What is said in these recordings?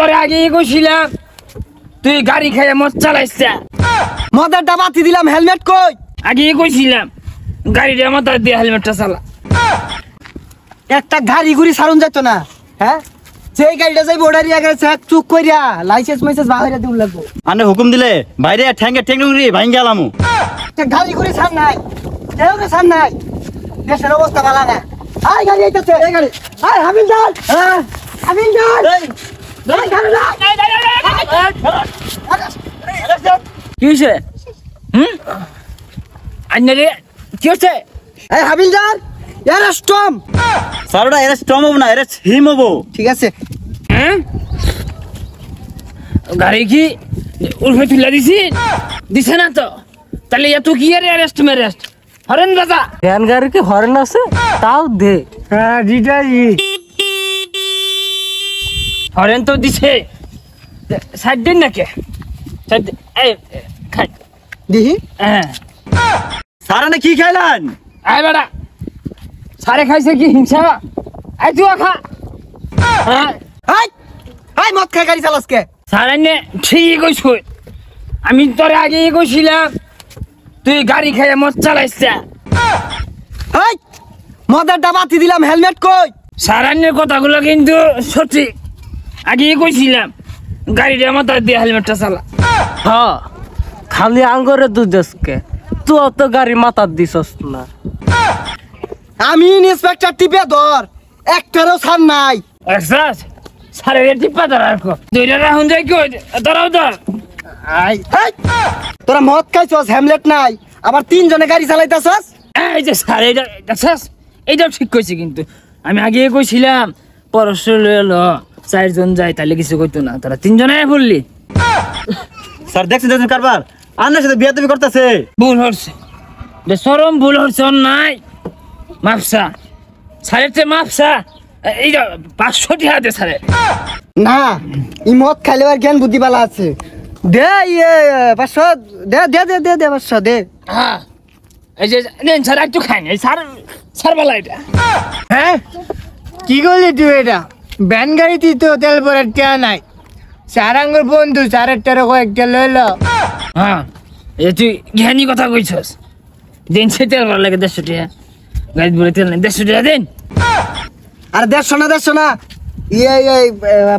তোরে আগে কইছিলাম তুই গাড়ি খেয়ে মদ চালাইছে মদের ডাবা দিলাম হেলমেট কই আগে কইছিলাম গাড়িটা মাথা দিয়ে হেলমেটটা চালা একটা গাড়ি ঘুরি সারুন যেত না হ্যাঁ সেই গাড়িটা যাই ওটা রিয়া গেছে এক চুক কইরা লাইসেন্স মাইসেন্স বাইরে দিন লাগবো আনে হুকুম দিলে বাইরে ঠ্যাঙ্গে ঠ্যাঙ্গে ঘুরি ভাঙ গেলাম গাড়ি ঘুরি সার নাই কেউ সার নাই দেশের অবস্থা ভালো না আই গাড়ি আইতেছে এই গাড়ি আয় হাবিলদার হ্যাঁ হাবিলদার কিসে হুম আন্নারে কি হচ্ছে এই হাবিলদার এরাস্টম স্যার ওটা এরাস্টম হবো না এরাস হিম হবো ঠিক আছে হ্যাঁ গাড়ি কি উর্ফে তুলে দিছি দিছে না তো তাহলে এত কি আরে অ্যারেস্ট ম্যারেস্ট হরেন দাদা ভ্যান গাড়ি কি হরেন আছে তাও দে হ্যাঁ দিটাই হরেন তো দিছে সাইড দিন নাকি সাইড এই খাই দিহি হ্যাঁ। সারা না কি খাইলেন আয় বেটা সারে খাইছে কি হিংসা আয় তুই খা আয় হ্যাঁ। মদ খাই গাড়ি চালাসকে সারা নে ঠিকই কইছ আমি তোর আগে কইছিলাম তুই গাড়ি খাইয়ে মদ চালাইছ আয় মদের ডাবাতি দিলাম হেলমেট কই সারান্যের কথাগুলো কিন্তু সঠিক আগে কইছিলাম গাড়িটা মাথায় দিয়ে হেলমেটটা চালা হ্যাঁ খালি আঙ্গরে দুজসকে তুই অত গাড়ি মাথার দিছস না আমি ইন্সপেক্টর টিপে ধর একটারও ছাড় নাই এক্সাস সারে রে টিপা ধর রাখো দুইটা কি ধরাও ধর আই তোরা মদ খাইছস হ্যামলেট নাই আবার তিনজনে গাড়ি চালাইতাছস এই যে স্যার এটা দেখছস এইটাও ঠিক কইছি কিন্তু আমি আগে কইছিলাম পরশু লয়ে ল চারজন যায় তাহলে কিছু কইতো না তোরা তিনজনে ভুললি স্যার দেখছি দেখছেন কারবার আন্নার সাথে বিয়া তুমি করতেছে ভুল হচ্ছে সরম ভুল হচ্ছে নাই মাপসা সারের চেয়ে মাপসা এই পাঁচশো হাতে সারে না ই মদ খাইলেবার জ্ঞান বুদ্ধিবালা আছে দে ইয়ে পাঁচশো দে দে দে দে দে পাঁচশো দে হ্যাঁ এই যে নেন স্যার একটু খাই নাই স্যার স্যার বলা এটা হ্যাঁ কি করলি তুই এটা ব্যান তো তেল পরে টেয়া নাই চারাঙ্গুর বন্ধু চারের টেরো কয়েকটা লইল হ্যাঁ তুই জ্ঞানী কথা কইছস দিন সে তেল ভালো লাগে দেড়শো টাকা গাড়ি বলে তেল নেই দেড়শো টাকা দিন দেড়শো না দেড়শো না ইয়ে ইয়ে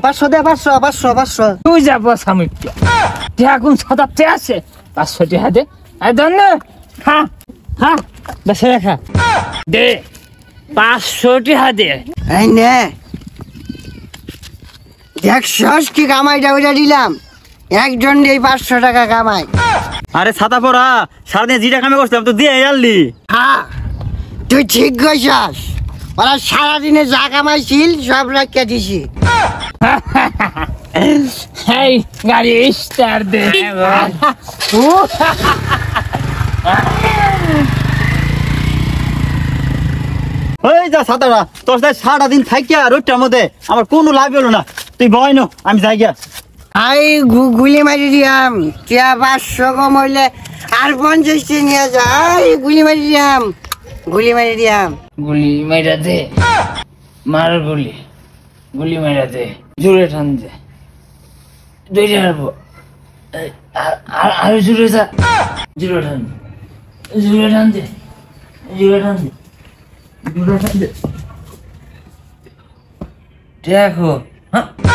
পাঁচশো দে পাঁচশো পাঁচশো পাঁচশো তুই যাব সামিপ্য আছে পাঁচশো টিহা দে আরে ধন্য খা খা বেসে খা দে পাঁচশো টিহা দে এই নে দেখ কি কামাই ওইটা দিলাম একজন এই পাঁচশো টাকা কামাই আরে ছাতা পড়া সারাদিন জিটা কামে করছিলাম তো দিয়ে জানলি হ্যাঁ তুই ঠিক কইছাস ওরা সারাদিনে যা কামাইছিল সব রাখিয়া দিছি স্টার ওই তোর সারাদিন থাকিয়া রোডটার মধ্যে আমার কোনো লাভ হলো না তুই বয় আমি যাই গিয়া আই গুলি মারি দিয়াম টিয়া পাঁচশো কম হইলে আর পঞ্চাশটি নিয়ে আই গুলি মারি দিয়াম গুলি মারি দিয়াম গুলি মাইরা দে মার গুলি গুলি মাইরা দে জোরে টান দে দৌড়ে হারবো আর জোরে যা জোরে টান জোরে টান দে জোরে টান দে জোরে টান দে দেখো হ্যাঁ